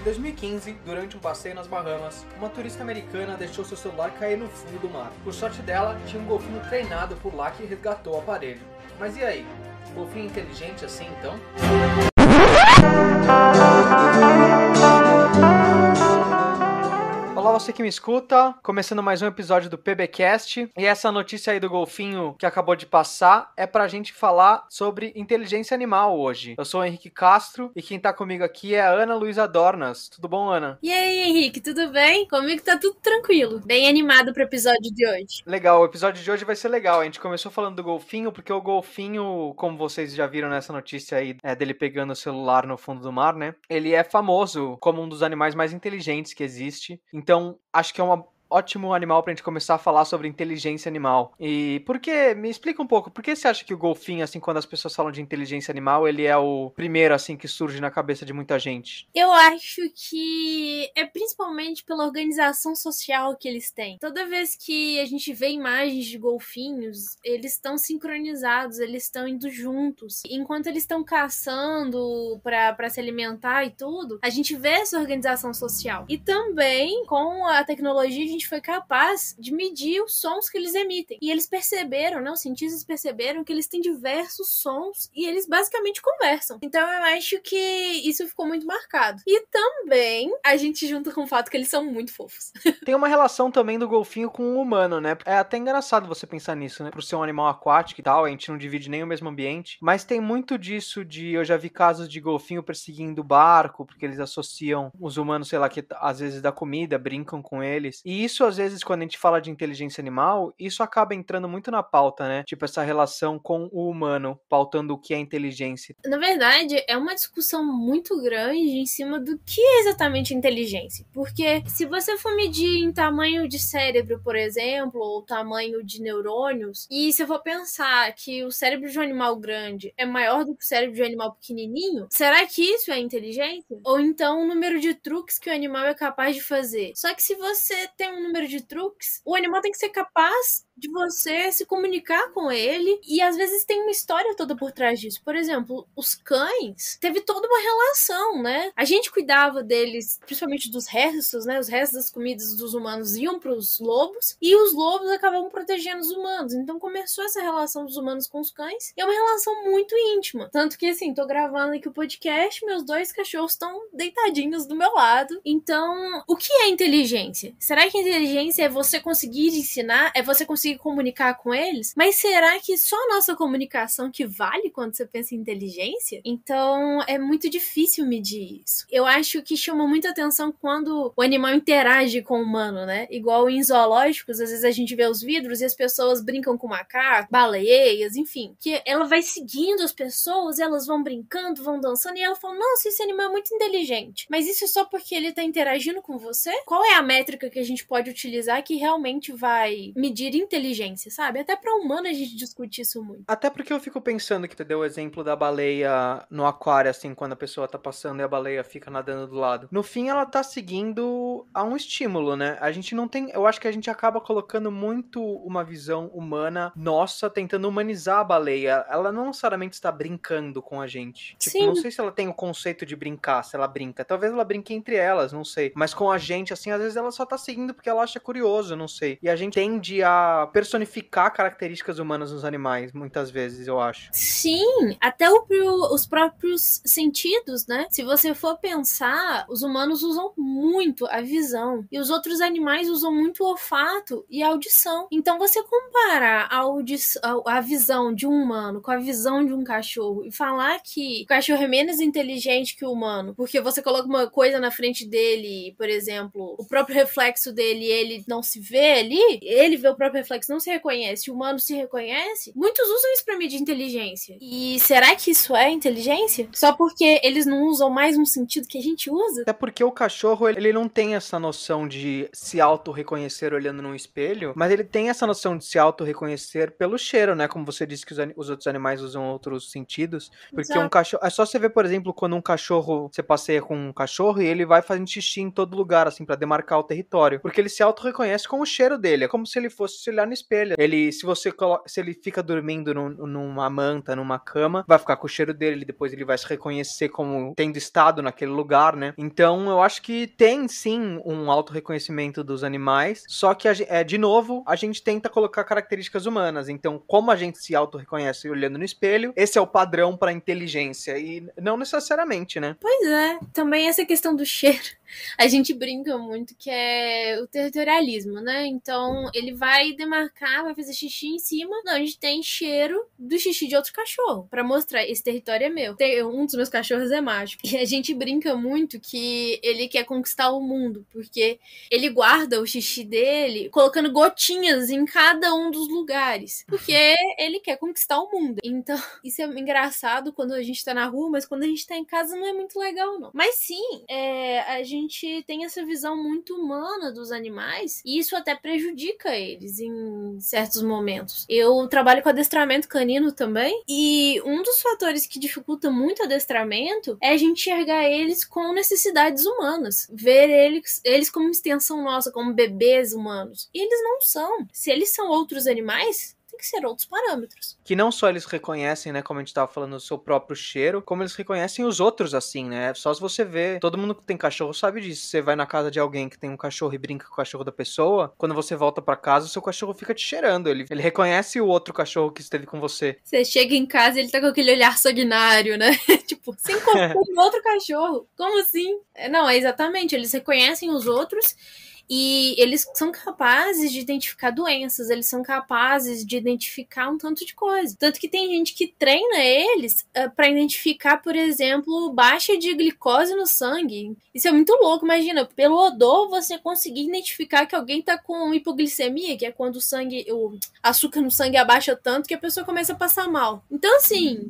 Em 2015, durante um passeio nas Bahamas, uma turista americana deixou seu celular cair no fundo do mar. Por sorte dela, tinha um golfinho treinado por lá que resgatou o aparelho. Mas e aí? Golfinho inteligente assim então? você que me escuta, começando mais um episódio do PBcast. E essa notícia aí do golfinho que acabou de passar é pra gente falar sobre inteligência animal hoje. Eu sou o Henrique Castro e quem tá comigo aqui é a Ana Luísa Dornas. Tudo bom, Ana? E aí, Henrique, tudo bem? Comigo tá tudo tranquilo. Bem animado pro episódio de hoje. Legal, o episódio de hoje vai ser legal. A gente começou falando do golfinho porque o golfinho, como vocês já viram nessa notícia aí, é dele pegando o celular no fundo do mar, né? Ele é famoso como um dos animais mais inteligentes que existe. Então, acho que é uma ótimo animal pra gente começar a falar sobre inteligência animal. E por que, me explica um pouco, por que você acha que o golfinho, assim, quando as pessoas falam de inteligência animal, ele é o primeiro, assim, que surge na cabeça de muita gente? Eu acho que é principalmente pela organização social que eles têm. Toda vez que a gente vê imagens de golfinhos, eles estão sincronizados, eles estão indo juntos. Enquanto eles estão caçando para se alimentar e tudo, a gente vê essa organização social. E também, com a tecnologia, a gente gente foi capaz de medir os sons que eles emitem. E eles perceberam, né, os cientistas perceberam que eles têm diversos sons e eles basicamente conversam. Então eu acho que isso ficou muito marcado. E também a gente junta com o fato que eles são muito fofos. Tem uma relação também do golfinho com o humano, né? É até engraçado você pensar nisso, né? Por ser um animal aquático e tal, a gente não divide nem o mesmo ambiente. Mas tem muito disso de. Eu já vi casos de golfinho perseguindo barco, porque eles associam os humanos, sei lá, que às vezes dá comida, brincam com eles. E isso isso, às vezes, quando a gente fala de inteligência animal, isso acaba entrando muito na pauta, né? Tipo, essa relação com o humano, pautando o que é inteligência. Na verdade, é uma discussão muito grande em cima do que é exatamente inteligência. Porque se você for medir em tamanho de cérebro, por exemplo, ou tamanho de neurônios, e se eu for pensar que o cérebro de um animal grande é maior do que o cérebro de um animal pequenininho, será que isso é inteligência? Ou então o número de truques que o animal é capaz de fazer? Só que se você tem um número de truques, o animal tem que ser capaz de você se comunicar com ele. E às vezes tem uma história toda por trás disso. Por exemplo, os cães teve toda uma relação, né? A gente cuidava deles, principalmente dos restos, né? Os restos das comidas dos humanos iam para os lobos e os lobos acabavam protegendo os humanos. Então começou essa relação dos humanos com os cães e é uma relação muito íntima. Tanto que assim, tô gravando aqui o podcast, meus dois cachorros estão deitadinhos do meu lado. Então, o que é inteligência? Será que inteligência é você conseguir ensinar? É você conseguir conseguir comunicar com eles, mas será que só a nossa comunicação que vale quando você pensa em inteligência? Então é muito difícil medir isso. Eu acho que chama muita atenção quando o animal interage com o humano, né? Igual em zoológicos, às vezes a gente vê os vidros e as pessoas brincam com macaco, baleias, enfim. Que ela vai seguindo as pessoas, elas vão brincando, vão dançando, e ela fala: Nossa, esse animal é muito inteligente. Mas isso é só porque ele tá interagindo com você? Qual é a métrica que a gente pode utilizar que realmente vai medir inteligência? inteligência, sabe? Até para humano a gente discute isso muito. Até porque eu fico pensando que tu deu o exemplo da baleia no aquário, assim, quando a pessoa tá passando e a baleia fica nadando do lado. No fim, ela tá seguindo a um estímulo, né? A gente não tem. Eu acho que a gente acaba colocando muito uma visão humana nossa, tentando humanizar a baleia. Ela não necessariamente está brincando com a gente. Tipo, Sim. não sei se ela tem o conceito de brincar, se ela brinca. Talvez ela brinque entre elas, não sei. Mas com a gente, assim, às vezes ela só tá seguindo porque ela acha curioso, não sei. E a gente tende a personificar características humanas nos animais, muitas vezes, eu acho. Sim, até o, os próprios sentidos, né? Se você for pensar, os humanos usam muito a visão e os outros animais usam muito o olfato e a audição. Então, você comparar a, a visão de um humano com a visão de um cachorro e falar que o cachorro é menos inteligente que o humano, porque você coloca uma coisa na frente dele, por exemplo, o próprio reflexo dele, ele não se vê ali, ele vê o próprio Netflix não se reconhece, o humano se reconhece, muitos usam isso para medir inteligência. E será que isso é inteligência? Só porque eles não usam mais um sentido que a gente usa? É porque o cachorro, ele não tem essa noção de se auto-reconhecer olhando num espelho, mas ele tem essa noção de se auto-reconhecer pelo cheiro, né? Como você disse que os, os outros animais usam outros sentidos. Porque Exato. um cachorro. É só você ver, por exemplo, quando um cachorro. Você passeia com um cachorro e ele vai fazendo xixi em todo lugar, assim, para demarcar o território. Porque ele se auto-reconhece com o cheiro dele. É como se ele fosse se ele olhar no espelho. Ele, se você coloca, se ele fica dormindo num, numa manta, numa cama, vai ficar com o cheiro dele, depois ele vai se reconhecer como tendo estado naquele lugar, né? Então eu acho que tem sim um auto-reconhecimento dos animais, só que, a, é, de novo, a gente tenta colocar características humanas. Então, como a gente se auto-reconhece olhando no espelho, esse é o padrão para inteligência. E não necessariamente, né? Pois é. Também essa questão do cheiro a gente brinca muito que é o territorialismo, né? Então ele vai marcar, vai fazer xixi em cima. Não, a gente tem cheiro do xixi de outro cachorro para mostrar esse território é meu. Tem, um dos meus cachorros é mágico. E a gente brinca muito que ele quer conquistar o mundo, porque ele guarda o xixi dele colocando gotinhas em cada um dos lugares, porque ele quer conquistar o mundo. Então, isso é engraçado quando a gente tá na rua, mas quando a gente tá em casa não é muito legal, não. Mas sim, é, a gente tem essa visão muito humana dos animais e isso até prejudica eles em em certos momentos. Eu trabalho com adestramento canino também, e um dos fatores que dificulta muito o adestramento é a gente enxergar eles com necessidades humanas, ver eles, eles como extensão nossa, como bebês humanos. E eles não são. Se eles são outros animais, que ser outros parâmetros. Que não só eles reconhecem, né, como a gente estava falando, o seu próprio cheiro, como eles reconhecem os outros assim, né? É só se você vê, todo mundo que tem cachorro sabe disso. Você vai na casa de alguém que tem um cachorro e brinca com o cachorro da pessoa, quando você volta para casa, o seu cachorro fica te cheirando, ele, ele reconhece o outro cachorro que esteve com você. Você chega em casa e ele tá com aquele olhar sanguinário, né? tipo, se encontrou um outro cachorro. Como assim? É, não, é exatamente, eles reconhecem os outros e eles são capazes de identificar doenças, eles são capazes de identificar um tanto de coisa. Tanto que tem gente que treina eles uh, eh, para identificar, por exemplo, baixa de glicose no sangue. Isso é muito louco, imagina, pelo odor você conseguir identificar que alguém tá com hipoglicemia, que é quando o sangue, o açúcar no sangue abaixa tanto que a pessoa começa a passar mal. Então, assim,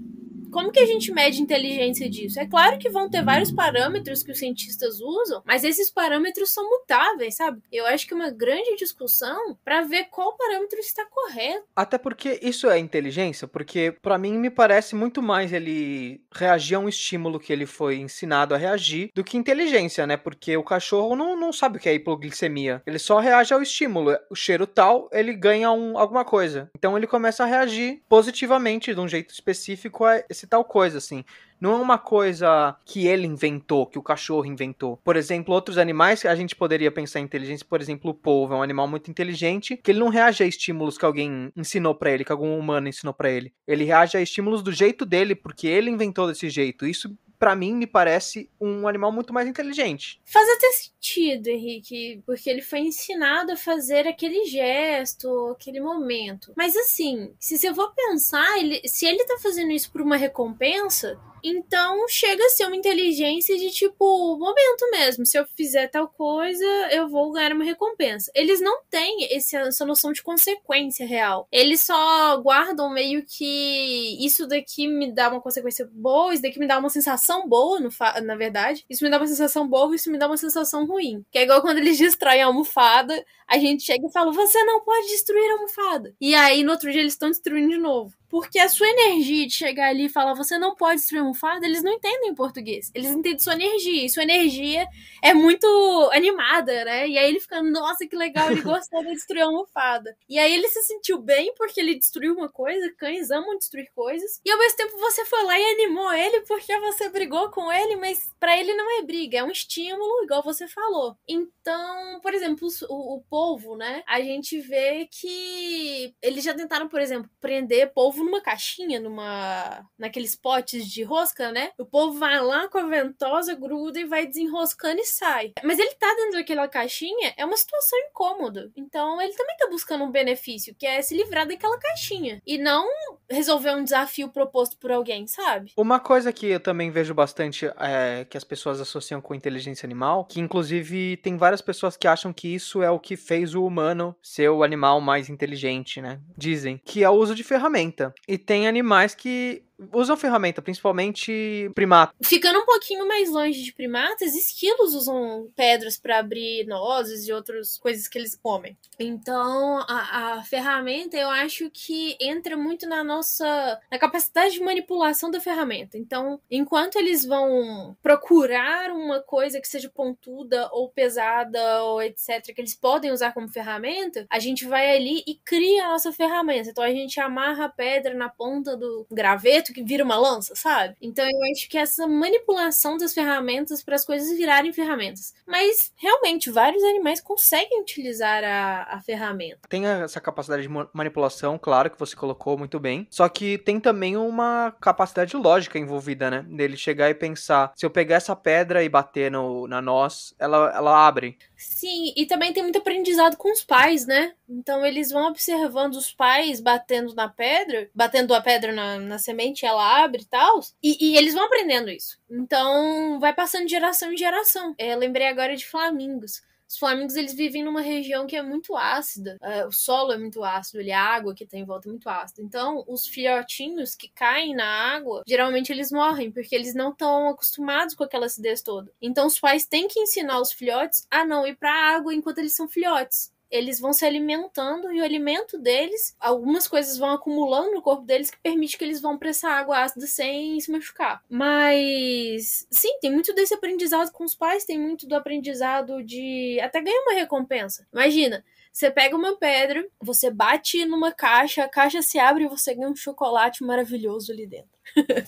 como que a gente mede a inteligência disso? É claro que vão ter vários parâmetros que os cientistas usam, mas esses parâmetros são mutáveis, sabe? sabe? Eu acho que é uma grande discussão para ver qual parâmetro está correto. Até porque isso é inteligência, porque para mim me parece muito mais ele reagir a um estímulo que ele foi ensinado a reagir do que inteligência, né? Porque o cachorro não, não sabe o que é hipoglicemia. Ele só reage ao estímulo. O cheiro tal, ele ganha um, alguma coisa. Então ele começa a reagir positivamente, de um jeito específico, a esse tal coisa, assim. Não é uma coisa que ele inventou, que o cachorro inventou. Por exemplo, outros animais que a gente poderia pensar em inteligência, por exemplo, o polvo é um animal muito inteligente, que ele não reage a estímulos que alguém ensinou para ele, que algum humano ensinou para ele. Ele reage a estímulos do jeito dele, porque ele inventou desse jeito. Isso para mim me parece um animal muito mais inteligente. Faz até sentido, Henrique, porque ele foi ensinado a fazer aquele gesto, aquele momento. Mas assim, se eu for pensar, ele, se ele tá fazendo isso por uma recompensa, então chega a ser uma inteligência de tipo, momento mesmo. Se eu fizer tal coisa, eu vou ganhar uma recompensa. Eles não têm essa noção de consequência real. Eles só guardam meio que isso daqui me dá uma consequência boa, isso daqui me dá uma sensação boa, na verdade. Isso me dá uma sensação boa, isso me dá uma sensação ruim. Que é igual quando eles destroem a almofada, a gente chega e fala: Você não pode destruir a almofada. E aí no outro dia eles estão destruindo de novo. Porque a sua energia de chegar ali e falar você não pode almofada eles não entendem em português. Eles entendem sua energia. E sua energia é muito animada, né? E aí ele fica, nossa, que legal, ele gostou de destruir a almofada. E aí ele se sentiu bem porque ele destruiu uma coisa, cães amam destruir coisas. E ao mesmo tempo você foi lá e animou ele porque você brigou com ele, mas para ele não é briga, é um estímulo, igual você falou. Então, por exemplo, o, o povo, né? A gente vê que eles já tentaram, por exemplo, prender povo ovo numa caixinha, numa naqueles potes de rosca, né? O povo vai lá com a ventosa, gruda e vai desenroscando e sai. Mas ele tá dentro daquela caixinha, é uma situação incômoda. Então ele também tá buscando um benefício, que é se livrar daquela caixinha e não resolver um desafio proposto por alguém, sabe? Uma coisa que eu também vejo bastante é, que as pessoas associam com inteligência animal, que inclusive tem várias pessoas que acham que isso é o que fez o humano ser o animal mais inteligente, né? Dizem que é o uso de ferramenta. E tem animais que usam ferramenta, principalmente primata. Ficando um pouquinho mais longe de primatas, esquilos usam pedras para abrir nozes e outras coisas que eles comem. Então, a, a, ferramenta eu acho que entra muito na nossa na capacidade de manipulação da ferramenta. Então, enquanto eles vão procurar uma coisa que seja pontuda ou pesada ou etc que eles podem usar como ferramenta, a gente vai ali e cria a nossa ferramenta. Então a gente amarra a pedra na ponta do graveto que vira uma lança, sabe? Então eu acho que essa manipulação das ferramentas para as coisas virarem ferramentas. Mas realmente, vários animais conseguem utilizar a, a ferramenta. Tem essa capacidade de manipulação, claro, que você colocou muito bem. Só que tem também uma capacidade lógica envolvida, né? Dele chegar e pensar: se eu pegar essa pedra e bater no, na nós, ela, ela abre. Sim, e também tem muito aprendizado com os pais, né? Então eles vão observando os pais batendo na pedra, batendo a pedra na, na semente, ela abre tals, e tal. E eles vão aprendendo isso. Então vai passando de geração em geração. Eu é, lembrei agora de flamingos. Os flamingos, eles vivem numa região que é muito ácida. É, o solo é muito ácido, ele, é a água que está tá em volta é muito ácida. Então, os filhotinhos que caem na água, geralmente eles morrem, porque eles não estão acostumados com aquela acidez toda. Então, os pais têm que ensinar os filhotes a não ir pra água enquanto eles são filhotes eles vão se alimentando e o alimento deles, algumas coisas vão acumulando no corpo deles que permite que eles vão para essa água ácida sem se machucar. Mas sim, tem muito desse aprendizado com os pais, tem muito do aprendizado de até ganhar uma recompensa. Imagina, você pega uma pedra, você bate numa caixa, a caixa se abre e você ganha um chocolate maravilhoso ali dentro.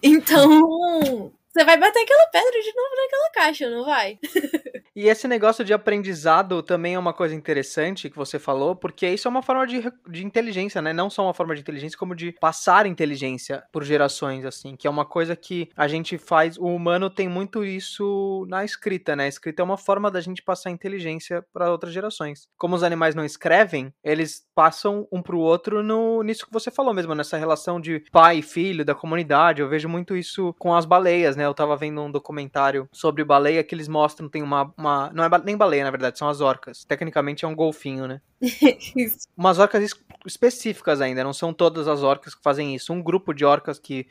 então, você vai bater aquela pedra de novo naquela caixa, não vai? e esse negócio de aprendizado também é uma coisa interessante que você falou, porque isso é uma forma de, de inteligência, né? Não só uma forma de inteligência, como de passar inteligência por gerações, assim, que é uma coisa que a gente faz. O humano tem muito isso na escrita, né? A escrita é uma forma da gente passar inteligência para outras gerações. Como os animais não escrevem, eles passam um pro outro no, nisso que você falou mesmo, nessa relação de pai e filho, da comunidade. Eu vejo muito isso com as baleias, né? né? Eu tava vendo um documentário sobre baleia que eles mostram, tem uma. uma não é nem baleia, na verdade, são as orcas. Tecnicamente é um golfinho, né? isso. Umas orcas específicas ainda, não são todas as orcas que fazem isso. Um grupo de orcas que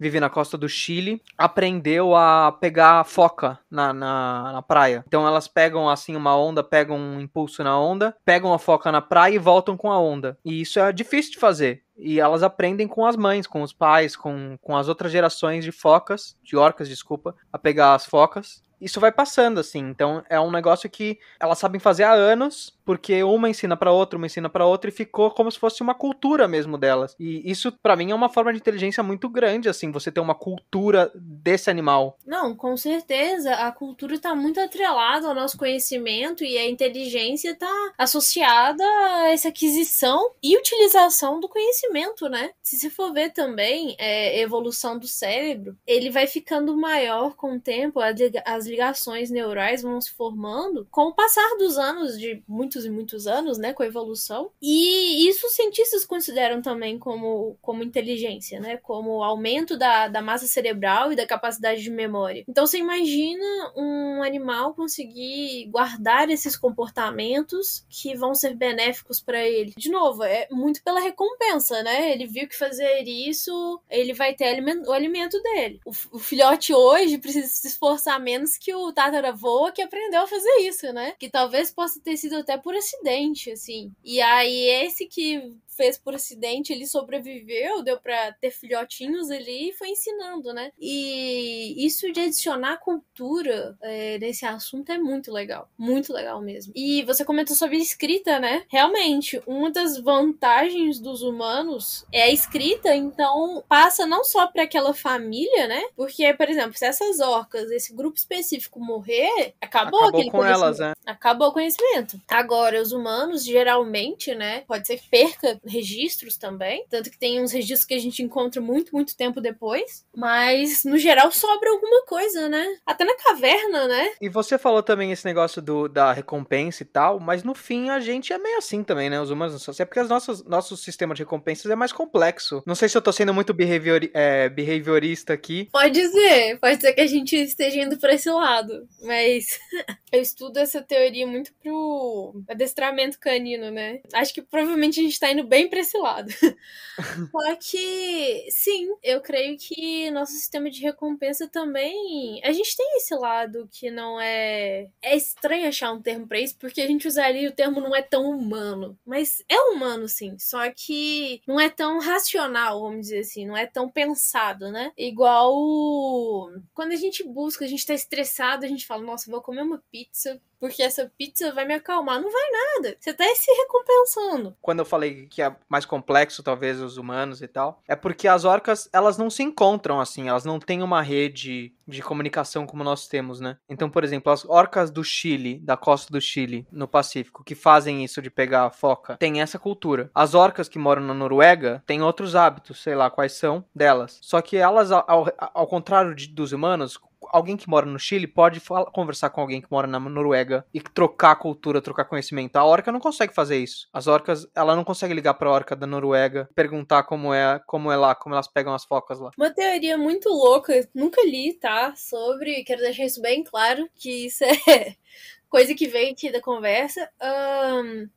vive na costa do Chile, aprendeu a pegar foca na, na, na, praia. Então elas pegam assim uma onda, pegam um impulso na onda, pegam a foca na praia e voltam com a onda. E isso é difícil de fazer. E elas aprendem com as mães, com os pais, com, com as outras gerações de focas, de orcas, desculpa, a pegar as focas isso vai passando, assim. Então é um negócio que elas sabem fazer há anos, porque uma ensina para outra, uma ensina para outra, e ficou como se fosse uma cultura mesmo delas. E isso, para mim, é uma forma de inteligência muito grande, assim, você ter uma cultura desse animal. Não, com certeza. A cultura tá muito atrelada ao nosso conhecimento e a inteligência tá associada a essa aquisição e utilização do conhecimento, né? Se você for ver também é, evolução do cérebro, ele vai ficando maior com o tempo, as ligações neurais vão se formando com o passar dos anos, de muitos e muitos anos, né, com a evolução. E isso os cientistas consideram também como, como inteligência, né, como aumento da, da massa cerebral e da capacidade de memória. Então você imagina um animal conseguir guardar esses comportamentos que vão ser benéficos para ele. De novo, é muito pela recompensa, né? Ele viu que fazer isso, ele vai ter o alimento dele. O, o filhote hoje precisa se esforçar menos que o tataravô que aprendeu a fazer isso, né? Que talvez possa ter sido até por acidente, assim. E aí esse que fez por acidente, ele sobreviveu, deu para ter filhotinhos ali e foi ensinando, né? E isso de adicionar cultura é, nesse assunto é muito legal, muito legal mesmo. E você comentou sobre escrita, né? Realmente, uma das vantagens dos humanos é a escrita, então passa não só para aquela família, né? Porque, por exemplo, se essas orcas, esse grupo específico morrer, acabou, acabou aquele com elas, né? Acabou o conhecimento. Agora, os humanos, geralmente, né? Pode ser que perca registros também. Tanto que tem uns registros que a gente encontra muito, muito tempo depois. Mas, no geral, sobra alguma coisa, né? Até na caverna, né? E você falou também esse negócio do, da recompensa e tal, mas no fim a gente é meio assim também, né? Os humanos não são. Assim. É porque as nossos, nosso sistema de recompensas é mais complexo. Não sei se eu tô sendo muito behavior, é, behaviorista aqui. Pode ser, pode ser que a gente esteja indo pra esse lado. Mas eu estudo essa teoria muito pro adestramento canino, né? Acho que provavelmente a gente tá indo bem bem para esse lado. Só que, sim, eu creio que nosso sistema de recompensa também. A gente tem esse lado que não é. É estranho achar um termo pra isso, porque a gente usaria o termo não é tão humano. Mas é humano, sim. Só que não é tão racional, vamos dizer assim. Não é tão pensado, né? Igual. Quando a gente busca, a gente tá estressado, a gente fala, nossa, vou comer uma pizza porque essa pizza vai me acalmar. Não vai nada. Você tá se recompensando. Quando eu falei que é mais complexo, talvez, os humanos e tal, é porque as orcas, elas não se encontram assim, elas não têm uma rede de comunicação como nós temos, né? Então, por exemplo, as orcas do Chile, da costa do Chile, no Pacífico, que fazem isso de pegar a foca, tem essa cultura. As orcas que moram na Noruega têm outros hábitos, sei lá quais são, delas. Só que elas, ao, ao contrário de, dos humanos, alguém que mora no Chile pode falar, conversar com alguém que mora na Noruega e trocar cultura, trocar conhecimento. A orca não consegue fazer isso. As orcas, ela não consegue ligar pra orca da Noruega, perguntar como é, como é lá, como elas pegam as focas lá. Uma teoria muito louca, nunca li, tá? Sobre, quero deixar isso bem claro, que isso é coisa que veio aqui da conversa. Um,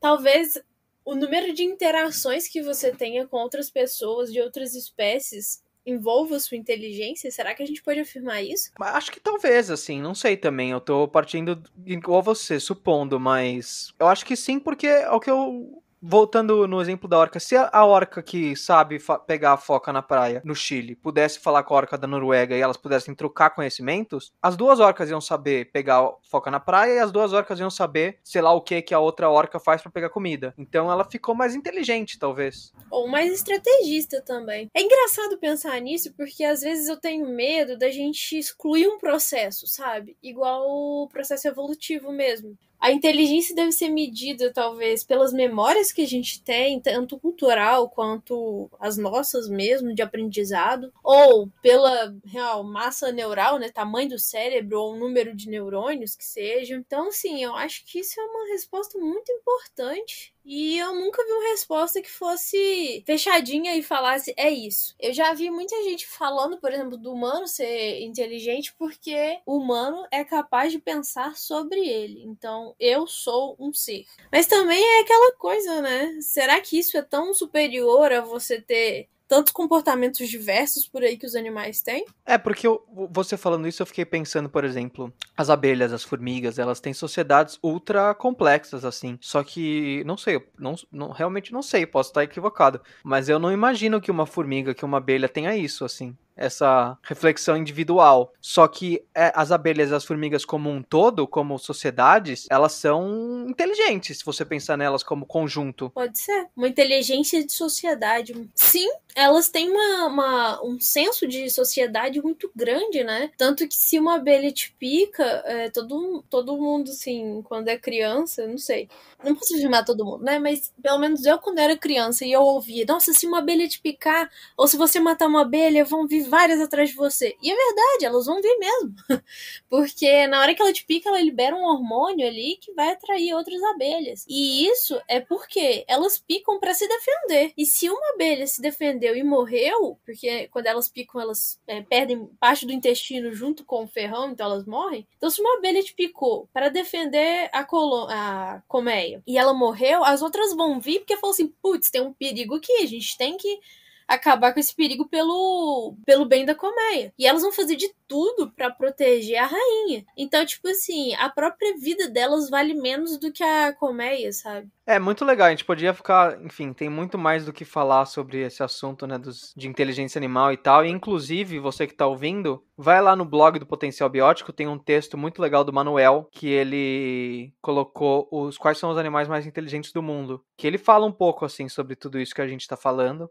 talvez o número de interações que você tenha com outras pessoas de outras espécies envolva sua inteligência? Será que a gente pode afirmar isso? Acho que talvez, assim, não sei também. Eu tô partindo igual você, supondo, mas eu acho que sim, porque é o que eu voltando no exemplo da orca, se a orca que sabe pegar a foca na praia no Chile pudesse falar com a orca da Noruega e elas pudessem trocar conhecimentos, as duas orcas iam saber pegar a foca na praia e as duas orcas iam saber, sei lá o que que a outra orca faz para pegar comida. Então ela ficou mais inteligente, talvez. Ou mais estrategista também. É engraçado pensar nisso porque às vezes eu tenho medo da gente excluir um processo, sabe? Igual o processo evolutivo mesmo a inteligência deve ser medida, talvez, pelas memórias que a gente tem, tanto cultural quanto as nossas mesmo, de aprendizado, ou pela real massa neural, né, tamanho do cérebro, ou número de neurônios que seja. Então, assim, eu acho que isso é uma resposta muito importante e eu nunca vi uma resposta que fosse fechadinha e falasse é isso. Eu já vi muita gente falando, por exemplo, do humano ser inteligente porque o humano é capaz de pensar sobre ele. Então, eu sou um ser. Mas também é aquela coisa, né? Será que isso é tão superior a você ter tantos comportamentos diversos por aí que os animais têm. É, porque eu, você falando isso, eu fiquei pensando, por exemplo, as abelhas, as formigas, elas têm sociedades ultra complexas, assim. Só que, não sei, não, não, realmente não sei, posso estar equivocado. Mas eu não imagino que uma formiga, que uma abelha tenha isso, assim essa reflexão individual. Só que é, as abelhas e as formigas como um todo, como sociedades, elas são inteligentes, se você pensar nelas como conjunto. Pode ser. Uma inteligência de sociedade. Sim, elas têm uma, uma um senso de sociedade muito grande, né? Tanto que se uma abelha te pica, é, todo, todo mundo, assim, quando é criança, não sei. Não posso afirmar todo mundo, né? Mas pelo menos eu, quando era criança e eu ouvia, nossa, se uma abelha te picar, ou se você matar uma abelha, vão viver várias atrás de você. E é verdade, elas vão vir mesmo. Porque na hora que ela te pica, ela libera um hormônio ali que vai atrair outras abelhas. E isso é porque elas picam para se defender. E se uma abelha se defendeu e morreu, porque quando elas picam, elas é, perdem parte do intestino junto com o ferrão, então elas morrem. Então, se uma abelha te picou para defender a, colônia a colmeia e ela morreu, as outras vão vir porque falam assim: putz, tem um perigo aqui, a gente tem que acabar com esse perigo pelo, pelo bem da colmeia. E elas vão fazer de tudo para proteger a rainha. Então, tipo assim, a própria vida delas vale menos do que a colmeia, sabe? É muito legal, a gente podia ficar, enfim, tem muito mais do que falar sobre esse assunto, né, dos, de inteligência animal e tal. E inclusive, você que tá ouvindo, vai lá no blog do Potencial Biótico, tem um texto muito legal do Manuel, que ele colocou os quais são os animais mais inteligentes do mundo, que ele fala um pouco assim sobre tudo isso que a gente tá falando.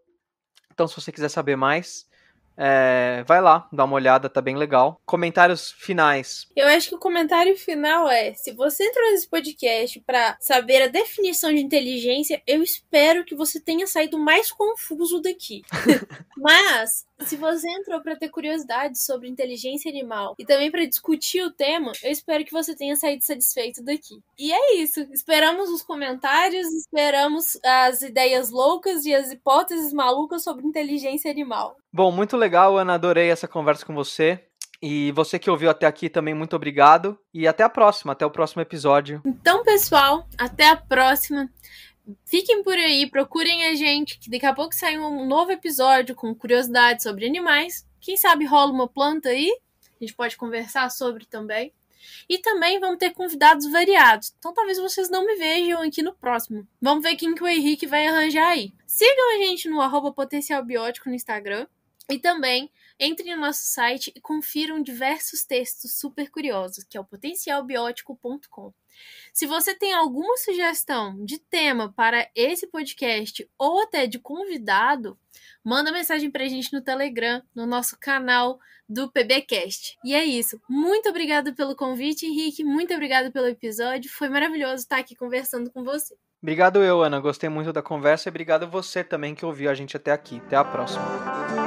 Então, se você quiser saber mais, é, vai lá, dá uma olhada, tá bem legal. Comentários finais. Eu acho que o comentário final é: se você entrou nesse podcast para saber a definição de inteligência, eu espero que você tenha saído mais confuso daqui. Mas se você entrou para ter curiosidade sobre inteligência animal e também para discutir o tema, eu espero que você tenha saído satisfeito daqui. E é isso. Esperamos os comentários, esperamos as ideias loucas e as hipóteses malucas sobre inteligência animal. Bom, muito legal, Ana. Adorei essa conversa com você. E você que ouviu até aqui também, muito obrigado. E até a próxima, até o próximo episódio. Então, pessoal, até a próxima. Fiquem por aí, procurem a gente, que daqui a pouco sai um novo episódio com curiosidades sobre animais. Quem sabe rola uma planta aí? A gente pode conversar sobre também. E também vamos ter convidados variados. Então talvez vocês não me vejam aqui no próximo. Vamos ver quem que o Henrique vai arranjar aí. Sigam a gente no arroba potencialbiótico no Instagram e também entre no nosso site e confiram diversos textos super curiosos, que é o potencialbiótico.com. Se você tem alguma sugestão de tema para esse podcast ou até de convidado, manda mensagem para a gente no Telegram, no nosso canal do PBcast. E é isso. Muito obrigado pelo convite, Henrique. Muito obrigado pelo episódio. Foi maravilhoso estar aqui conversando com você. Obrigado eu, Ana. Gostei muito da conversa e obrigado você também que ouviu a gente até aqui. Até a próxima.